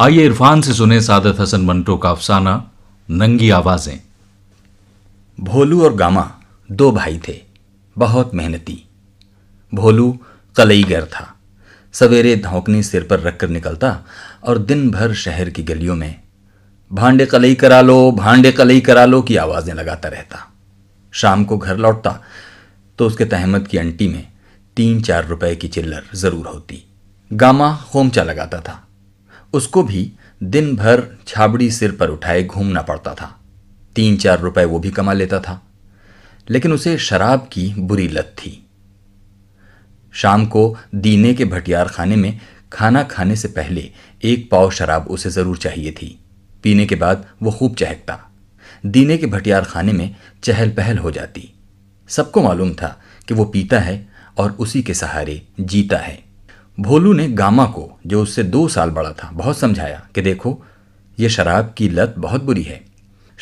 आइए इरफान से सुने सादत हसन मंटो का अफसाना नंगी आवाज़ें भोलू और गामा दो भाई थे बहुत मेहनती भोलू कलईगर था सवेरे धौकनी सिर पर रखकर निकलता और दिन भर शहर की गलियों में भांडे कलई करा लो भांडे कलई करा लो की आवाज़ें लगाता रहता शाम को घर लौटता तो उसके तहमत की अंटी में तीन चार रुपए की चिल्लर ज़रूर होती गामा खोमचा लगाता था उसको भी दिन भर छाबड़ी सिर पर उठाए घूमना पड़ता था तीन चार रुपए वो भी कमा लेता था लेकिन उसे शराब की बुरी लत थी शाम को दीने के भटियार खाने में खाना खाने से पहले एक पाव शराब उसे ज़रूर चाहिए थी पीने के बाद वो खूब चहकता दीने के भटियार खाने में चहल पहल हो जाती सबको मालूम था कि वो पीता है और उसी के सहारे जीता है भोलू ने गामा को जो उससे दो साल बड़ा था बहुत समझाया कि देखो ये शराब की लत बहुत बुरी है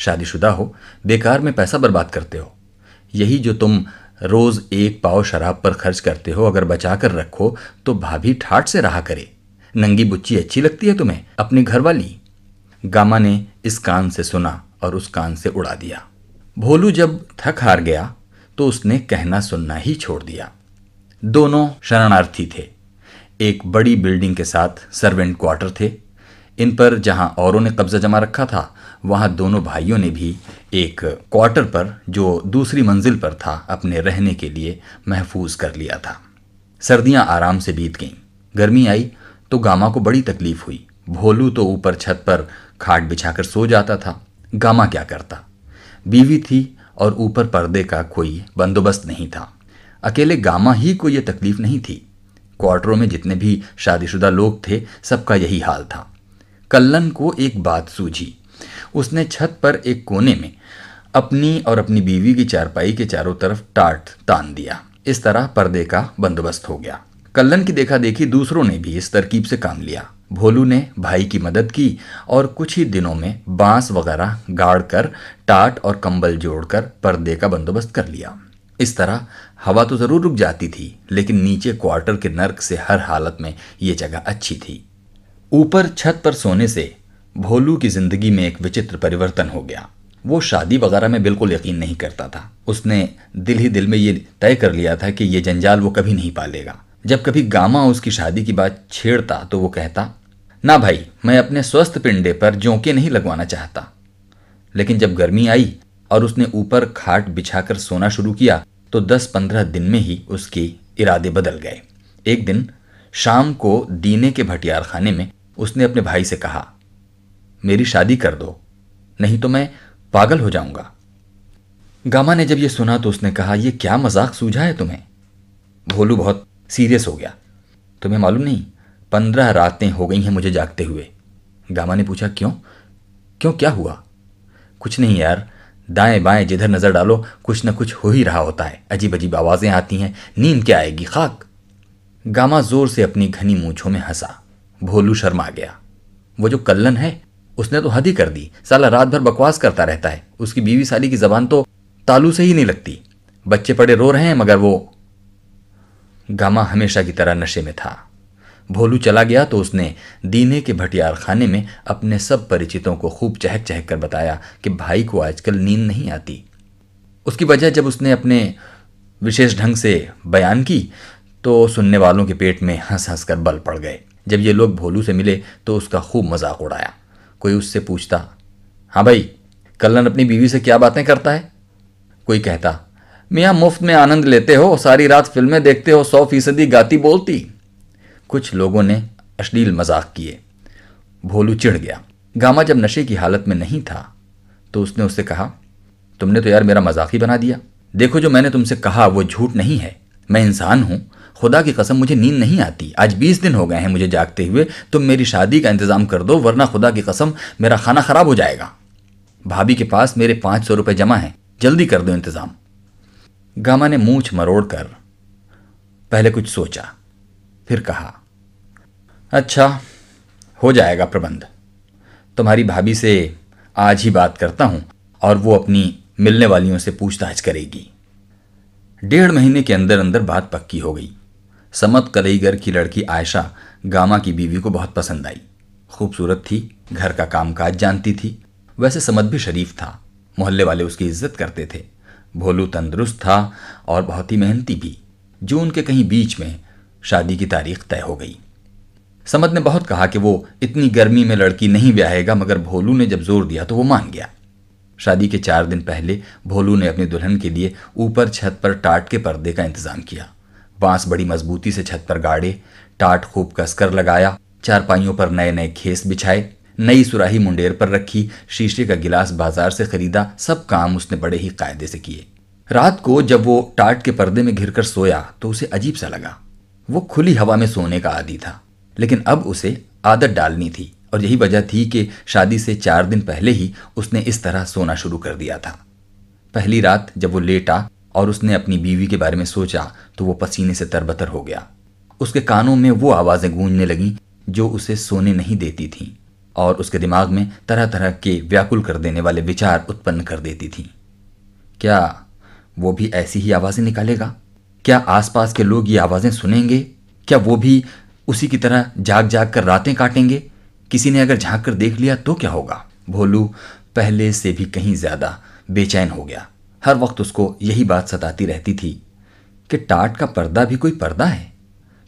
शादीशुदा हो बेकार में पैसा बर्बाद करते हो यही जो तुम रोज़ एक पाव शराब पर खर्च करते हो अगर बचा कर रखो तो भाभी ठाट से रहा करे नंगी बुच्ची अच्छी लगती है तुम्हें अपनी वाली गामा ने इस कान से सुना और उस कान से उड़ा दिया भोलू जब थक हार गया तो उसने कहना सुनना ही छोड़ दिया दोनों शरणार्थी थे एक बड़ी बिल्डिंग के साथ सर्वेंट क्वार्टर थे इन पर जहां औरों ने कब्जा जमा रखा था वहां दोनों भाइयों ने भी एक क्वार्टर पर जो दूसरी मंजिल पर था अपने रहने के लिए महफूज कर लिया था सर्दियां आराम से बीत गईं गर्मी आई तो गामा को बड़ी तकलीफ हुई भोलू तो ऊपर छत पर खाट बिछाकर सो जाता था गामा क्या करता बीवी थी और ऊपर पर्दे का कोई बंदोबस्त नहीं था अकेले गामा ही को यह तकलीफ नहीं थी क्वार्टरों में जितने भी शादीशुदा लोग थे सबका यही हाल था कल्लन को एक बात सूझी उसने छत पर एक कोने में अपनी और अपनी बीवी की चारपाई के चारों तरफ टाट तान दिया इस तरह पर्दे का बंदोबस्त हो गया कल्लन की देखा देखी दूसरों ने भी इस तरकीब से काम लिया भोलू ने भाई की मदद की और कुछ ही दिनों में बांस वगैरह गाड़ कर टाट और कंबल जोड़कर पर्दे का बंदोबस्त कर लिया इस तरह हवा तो ज़रूर रुक जाती थी लेकिन नीचे क्वार्टर के नर्क से हर हालत में ये जगह अच्छी थी ऊपर छत पर सोने से भोलू की ज़िंदगी में एक विचित्र परिवर्तन हो गया वो शादी वगैरह में बिल्कुल यकीन नहीं करता था उसने दिल ही दिल में ये तय कर लिया था कि ये जंजाल वो कभी नहीं पालेगा जब कभी गामा उसकी शादी की बात छेड़ता तो वो कहता ना भाई मैं अपने स्वस्थ पिंडे पर जोंके नहीं लगवाना चाहता लेकिन जब गर्मी आई और उसने ऊपर खाट बिछाकर सोना शुरू किया तो 10-15 दिन में ही उसके इरादे बदल गए एक दिन शाम को दीने के भटियार खाने में उसने अपने भाई से कहा मेरी शादी कर दो नहीं तो मैं पागल हो जाऊंगा गामा ने जब यह सुना तो उसने कहा यह क्या मजाक सूझा है तुम्हें भोलू बहुत सीरियस हो गया तुम्हें मालूम नहीं पंद्रह रातें हो गई हैं मुझे जागते हुए गामा ने पूछा क्यों क्यों क्या हुआ कुछ नहीं यार दाएं बाएं जिधर नज़र डालो कुछ न कुछ हो ही रहा होता है अजीब अजीब आवाज़ें आती हैं नींद क्या आएगी खाक गामा जोर से अपनी घनी मूछों में हंसा भोलू शर्मा गया वो जो कल्लन है उसने तो हद ही कर दी साला रात भर बकवास करता रहता है उसकी बीवी साली की जबान तो तालू से ही नहीं लगती बच्चे पड़े रो रहे हैं मगर वो गामा हमेशा की तरह नशे में था भोलू चला गया तो उसने दीने के भटियार खाने में अपने सब परिचितों को खूब चहक चहक कर बताया कि भाई को आजकल नींद नहीं आती उसकी वजह जब उसने अपने विशेष ढंग से बयान की तो सुनने वालों के पेट में हंस हंस कर बल पड़ गए जब ये लोग भोलू से मिले तो उसका खूब मजाक उड़ाया कोई उससे पूछता हाँ भाई कल्लन अपनी बीवी से क्या बातें करता है कोई कहता मियाँ मुफ्त में आनंद लेते हो सारी रात फिल्में देखते हो सौ फीसदी गाती बोलती कुछ लोगों ने अश्लील मजाक किए भोलू चिढ़ गया गामा जब नशे की हालत में नहीं था तो उसने उससे कहा तुमने तो यार मेरा मजाक ही बना दिया देखो जो मैंने तुमसे कहा वो झूठ नहीं है मैं इंसान हूँ खुदा की कसम मुझे नींद नहीं आती आज बीस दिन हो गए हैं मुझे जागते हुए तुम मेरी शादी का इंतज़ाम कर दो वरना खुदा की कसम मेरा खाना ख़राब हो जाएगा भाभी के पास मेरे पाँच सौ रुपये जमा हैं जल्दी कर दो इंतज़ाम गामा ने मूछ मरोड़ कर पहले कुछ सोचा फिर कहा अच्छा हो जाएगा प्रबंध तुम्हारी भाभी से आज ही बात करता हूँ और वो अपनी मिलने वालियों से पूछताछ करेगी डेढ़ महीने के अंदर अंदर बात पक्की हो गई समत कलईगर की लड़की आयशा गामा की बीवी को बहुत पसंद आई खूबसूरत थी घर का कामकाज जानती थी वैसे समत भी शरीफ था मोहल्ले वाले उसकी इज्जत करते थे भोलू तंदुरुस्त था और बहुत ही मेहनती भी जून के कहीं बीच में शादी की तारीख तय हो गई समद ने बहुत कहा कि वो इतनी गर्मी में लड़की नहीं ब्याहेगा मगर भोलू ने जब जोर दिया तो वो मान गया शादी के चार दिन पहले भोलू ने अपनी दुल्हन के लिए ऊपर छत पर टाट के पर्दे का इंतजाम किया बांस बड़ी मजबूती से छत पर गाड़े टाट खूब कसकर लगाया चारपाइयों पर नए नए खेस बिछाए नई सुराही मुंडेर पर रखी शीशे का गिलास बाजार से खरीदा सब काम उसने बड़े ही कायदे से किए रात को जब वो टाट के पर्दे में घिरकर सोया तो उसे अजीब सा लगा वो खुली हवा में सोने का आदि था लेकिन अब उसे आदत डालनी थी और यही वजह थी कि शादी से चार दिन पहले ही उसने इस तरह सोना शुरू कर दिया था पहली रात जब वो लेटा और उसने अपनी बीवी के बारे में सोचा तो वो पसीने से तरबतर हो गया उसके कानों में वो आवाज़ें गूंजने लगीं जो उसे सोने नहीं देती थीं और उसके दिमाग में तरह तरह के व्याकुल कर देने वाले विचार उत्पन्न कर देती थीं क्या वो भी ऐसी ही आवाज़ें निकालेगा क्या आसपास के लोग ये आवाज़ें सुनेंगे क्या वो भी उसी की तरह जाग जाग कर रातें काटेंगे किसी ने अगर झांक कर देख लिया तो क्या होगा भोलू पहले से भी कहीं ज्यादा बेचैन हो गया हर वक्त उसको यही बात सताती रहती थी कि टाट का पर्दा भी कोई पर्दा है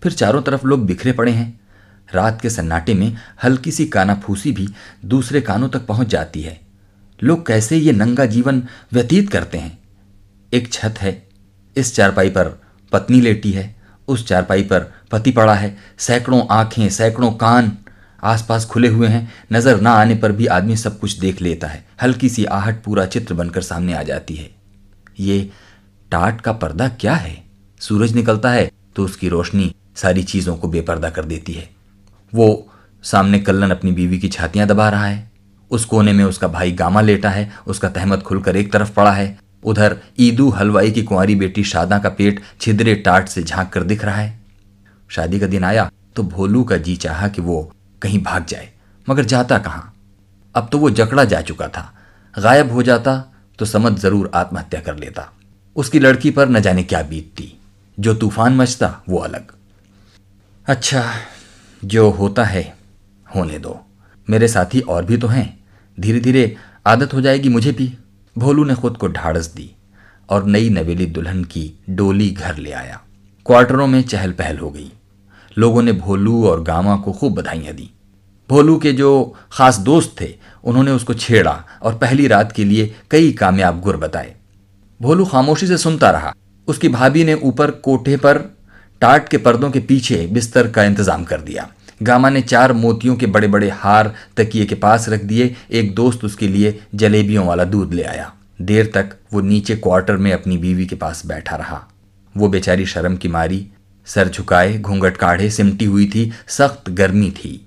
फिर चारों तरफ लोग बिखरे पड़े हैं रात के सन्नाटे में हल्की सी कानाफूसी भी दूसरे कानों तक पहुंच जाती है लोग कैसे ये नंगा जीवन व्यतीत करते हैं एक छत है इस चारपाई पर पत्नी लेटी है उस चारपाई पर पति पड़ा है सैकड़ों आंखें सैकड़ों कान आसपास खुले हुए हैं नजर ना आने पर भी आदमी सब कुछ देख लेता है हल्की सी आहट पूरा चित्र बनकर सामने आ जाती है ये टाट का पर्दा क्या है सूरज निकलता है तो उसकी रोशनी सारी चीज़ों को बेपर्दा कर देती है वो सामने कल्लन अपनी बीवी की छातियां दबा रहा है उस कोने में उसका भाई गामा लेटा है उसका तहमत खुलकर एक तरफ पड़ा है उधर ईदू हलवाई की कुंवारी बेटी शादा का पेट छिदरे टाट से झांक कर दिख रहा है शादी का दिन आया तो भोलू का जी चाहा कि वो कहीं भाग जाए मगर जाता कहां अब तो वो जकड़ा जा चुका था गायब हो जाता तो समझ जरूर आत्महत्या कर लेता उसकी लड़की पर न जाने क्या बीतती जो तूफान मचता वो अलग अच्छा जो होता है होने दो मेरे साथी और भी तो हैं धीरे धीरे आदत हो जाएगी मुझे भी भोलू ने खुद को ढाड़स दी और नई नवेली दुल्हन की डोली घर ले आया क्वार्टरों में चहल पहल हो गई लोगों ने भोलू और गामा को खूब बधाइयाँ दी भोलू के जो खास दोस्त थे उन्होंने उसको छेड़ा और पहली रात के लिए कई कामयाब गुर बताए भोलू खामोशी से सुनता रहा उसकी भाभी ने ऊपर कोठे पर टाट के पर्दों के पीछे बिस्तर का इंतजाम कर दिया गामा ने चार मोतियों के बड़े बड़े हार तकिए के पास रख दिए एक दोस्त उसके लिए जलेबियों वाला दूध ले आया देर तक वो नीचे क्वार्टर में अपनी बीवी के पास बैठा रहा वो बेचारी शर्म की मारी सर झुकाए घूंघट काढ़े सिमटी हुई थी सख्त गर्मी थी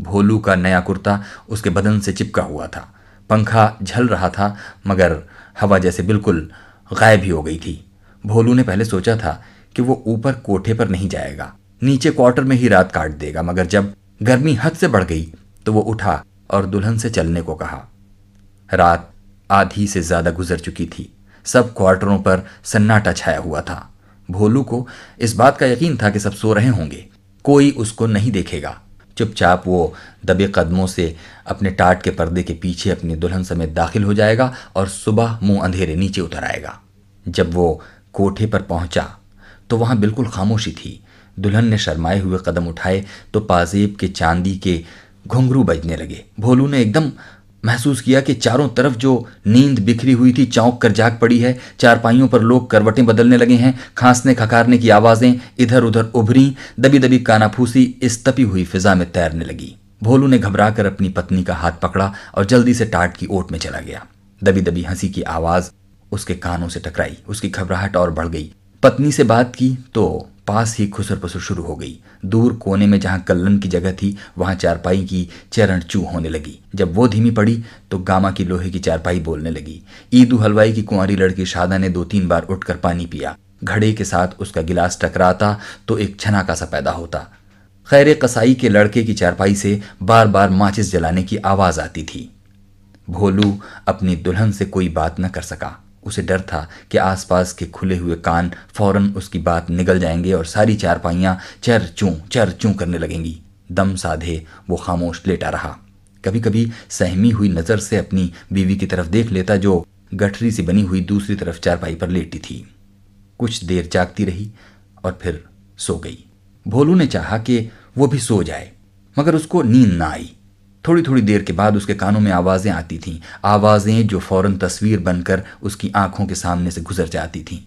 भोलू का नया कुर्ता उसके बदन से चिपका हुआ था पंखा झल रहा था मगर हवा जैसे बिल्कुल गायब ही हो गई थी भोलू ने पहले सोचा था कि वो ऊपर कोठे पर नहीं जाएगा नीचे क्वार्टर में ही रात काट देगा मगर जब गर्मी हद से बढ़ गई तो वो उठा और दुल्हन से चलने को कहा रात आधी से ज़्यादा गुजर चुकी थी सब क्वार्टरों पर सन्नाटा छाया हुआ था भोलू को इस बात का यकीन था कि सब सो रहे होंगे कोई उसको नहीं देखेगा चुपचाप वो दबे कदमों से अपने टाट के पर्दे के पीछे अपनी दुल्हन समेत दाखिल हो जाएगा और सुबह मुंह अंधेरे नीचे उतर आएगा जब वो कोठे पर पहुंचा तो वहां बिल्कुल खामोशी थी दुल्हन ने शर्माए हुए कदम उठाए तो पाजेब के चांदी के घुंघरू बजने लगे भोलू ने एकदम महसूस किया कि चारों तरफ जो नींद बिखरी हुई थी चौंक कर जाग पड़ी है चारपाइयों पर लोग करवटें बदलने लगे हैं खांसने खकारने की आवाज़ें इधर उधर उभरी दबी दबी कानाफूसी इस तपी हुई फिजा में तैरने लगी भोलू ने घबरा कर अपनी पत्नी का हाथ पकड़ा और जल्दी से टाट की ओट में चला गया दबी दबी हंसी की आवाज़ उसके कानों से टकराई उसकी घबराहट और बढ़ गई पत्नी से बात की तो पास ही खुसर पसुर शुरू हो गई दूर कोने में जहां कल्लन की जगह थी वहां चारपाई की चरण चू होने लगी जब वो धीमी पड़ी तो गामा की लोहे की चारपाई बोलने लगी ईदू हलवाई की कुंवारी लड़की शादा ने दो तीन बार उठकर पानी पिया घड़े के साथ उसका गिलास टकराता तो एक छनाका सा पैदा होता खैर कसाई के लड़के की चारपाई से बार बार माचिस जलाने की आवाज़ आती थी भोलू अपनी दुल्हन से कोई बात न कर सका उसे डर था कि आसपास के खुले हुए कान फौरन उसकी बात निगल जाएंगे और सारी चारपाइयाँ चर चूँ चर चूँ करने लगेंगी दम साधे वो खामोश लेटा रहा कभी कभी सहमी हुई नज़र से अपनी बीवी की तरफ देख लेता जो गठरी से बनी हुई दूसरी तरफ चारपाई पर लेटी थी कुछ देर जागती रही और फिर सो गई भोलू ने चाहा कि वो भी सो जाए मगर उसको नींद ना आई थोड़ी थोड़ी देर के बाद उसके कानों में आवाज़ें आती थीं आवाज़ें जो फ़ौरन तस्वीर बनकर उसकी आंखों के सामने से गुजर जाती थीं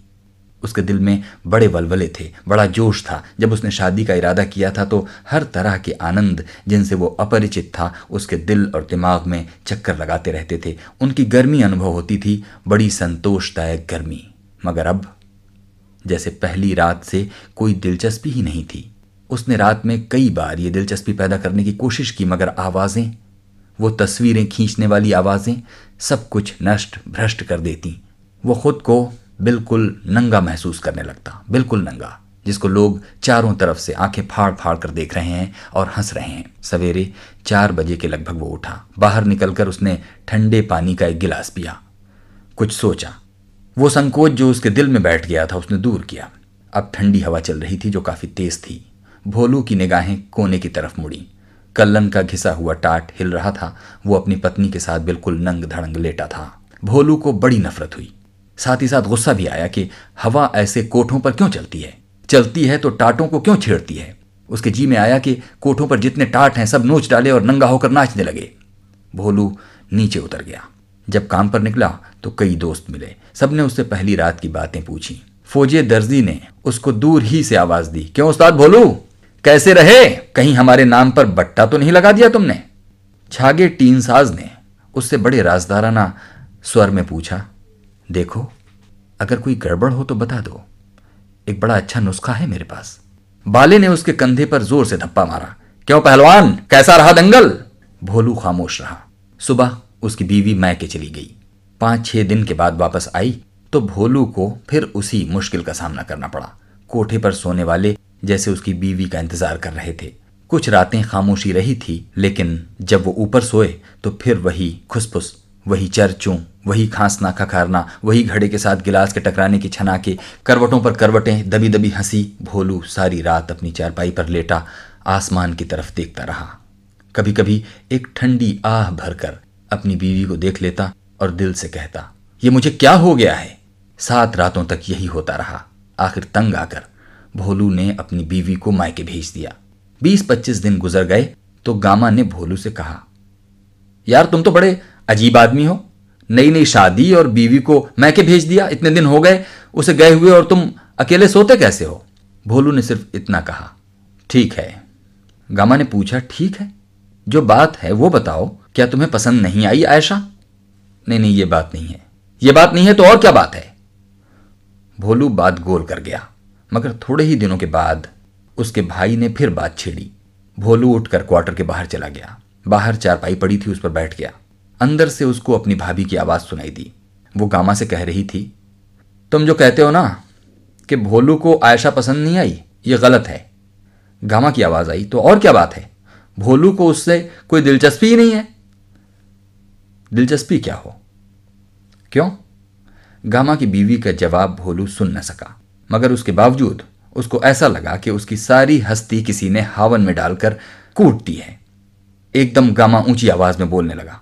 उसके दिल में बड़े वलवले थे बड़ा जोश था जब उसने शादी का इरादा किया था तो हर तरह के आनंद जिनसे वो अपरिचित था उसके दिल और दिमाग में चक्कर लगाते रहते थे उनकी गर्मी अनुभव होती थी बड़ी संतोषदायक गर्मी मगर अब जैसे पहली रात से कोई दिलचस्पी ही नहीं थी उसने रात में कई बार ये दिलचस्पी पैदा करने की कोशिश की मगर आवाज़ें वो तस्वीरें खींचने वाली आवाज़ें सब कुछ नष्ट भ्रष्ट कर देती वो खुद को बिल्कुल नंगा महसूस करने लगता बिल्कुल नंगा जिसको लोग चारों तरफ से आंखें फाड़ फाड़ कर देख रहे हैं और हंस रहे हैं सवेरे चार बजे के लगभग वो उठा बाहर निकलकर उसने ठंडे पानी का एक गिलास पिया कुछ सोचा वो संकोच जो उसके दिल में बैठ गया था उसने दूर किया अब ठंडी हवा चल रही थी जो काफ़ी तेज़ थी भोलू की निगाहें कोने की तरफ मुड़ी कल्लन का घिसा हुआ टाट हिल रहा था वो अपनी पत्नी के साथ बिल्कुल नंग धड़ंग लेटा था भोलू को बड़ी नफरत हुई साथ ही साथ गुस्सा भी आया कि हवा ऐसे कोठों पर क्यों चलती है चलती है तो टाटों को क्यों छेड़ती है उसके जी में आया कि कोठों पर जितने टाट हैं सब नोच डाले और नंगा होकर नाचने लगे भोलू नीचे उतर गया जब काम पर निकला तो कई दोस्त मिले सबने उससे पहली रात की बातें पूछी फौजे दर्जी ने उसको दूर ही से आवाज दी क्यों उस्ताद भोलू कैसे रहे कहीं हमारे नाम पर बट्टा तो नहीं लगा दिया तुमने छागे टीन साज ने उससे बड़े राजदाराना स्वर में पूछा देखो अगर कोई गड़बड़ हो तो बता दो एक बड़ा अच्छा नुस्खा है मेरे पास बाले ने उसके कंधे पर जोर से धप्पा मारा क्यों पहलवान कैसा रहा दंगल भोलू खामोश रहा सुबह उसकी बीवी मैके चली गई पांच छह दिन के बाद वापस आई तो भोलू को फिर उसी मुश्किल का सामना करना पड़ा कोठे पर सोने वाले जैसे उसकी बीवी का इंतजार कर रहे थे कुछ रातें खामोशी रही थी लेकिन जब वो ऊपर सोए तो फिर वही खुसफुस वही चर्चों वही खांसना खखारना वही घड़े के साथ गिलास के टकराने की छनाके करवटों पर करवटें दबी दबी हंसी भोलू सारी रात अपनी चारपाई पर लेटा आसमान की तरफ देखता रहा कभी कभी एक ठंडी आह भरकर अपनी बीवी को देख लेता और दिल से कहता ये मुझे क्या हो गया है सात रातों तक यही होता रहा आखिर तंग आकर भोलू ने अपनी बीवी को मायके भेज दिया बीस पच्चीस दिन गुजर गए तो गामा ने भोलू से कहा यार तुम तो बड़े अजीब आदमी हो नई नई शादी और बीवी को मैके भेज दिया इतने दिन हो गए उसे गए हुए और तुम अकेले सोते कैसे हो भोलू ने सिर्फ इतना कहा ठीक है गामा ने पूछा ठीक है जो बात है वो बताओ क्या तुम्हें पसंद नहीं आई आयशा नहीं नहीं ये बात नहीं है ये बात नहीं है तो और क्या बात है भोलू बात गोल कर गया मगर थोड़े ही दिनों के बाद उसके भाई ने फिर बात छेड़ी भोलू उठकर क्वार्टर के बाहर चला गया बाहर चारपाई पड़ी थी उस पर बैठ गया अंदर से उसको अपनी भाभी की आवाज़ सुनाई दी वो गामा से कह रही थी तुम जो कहते हो ना कि भोलू को आयशा पसंद नहीं आई ये गलत है गामा की आवाज़ आई तो और क्या बात है भोलू को उससे कोई दिलचस्पी ही नहीं है दिलचस्पी क्या हो क्यों गामा की बीवी का जवाब भोलू सुन न सका मगर उसके बावजूद उसको ऐसा लगा कि उसकी सारी हस्ती किसी ने हावन में डालकर कूट दी है एकदम गामा ऊंची आवाज में बोलने लगा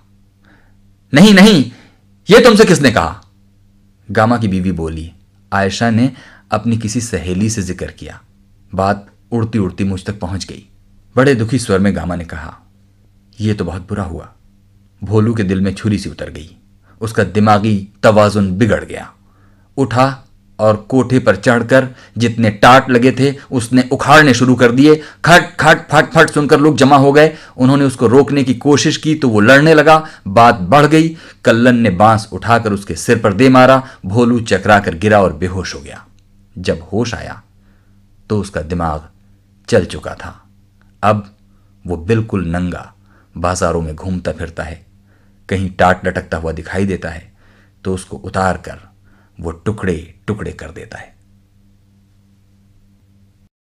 नहीं नहीं ये तुमसे किसने कहा गामा की बीवी बोली आयशा ने अपनी किसी सहेली से जिक्र किया बात उड़ती उड़ती मुझ तक पहुंच गई बड़े दुखी स्वर में गामा ने कहा यह तो बहुत बुरा हुआ भोलू के दिल में छुरी सी उतर गई उसका दिमागी तवाजुन बिगड़ गया उठा और कोठे पर चढ़कर जितने टाट लगे थे उसने उखाड़ने शुरू कर दिए खट खट फट फट सुनकर लोग जमा हो गए उन्होंने उसको रोकने की कोशिश की तो वो लड़ने लगा बात बढ़ गई कल्लन ने बांस उठाकर उसके सिर पर दे मारा भोलू चकरा कर गिरा और बेहोश हो गया जब होश आया तो उसका दिमाग चल चुका था अब वो बिल्कुल नंगा बाजारों में घूमता फिरता है कहीं टाट लटकता हुआ दिखाई देता है तो उसको उतार कर वो टुकड़े टुकड़े कर देता है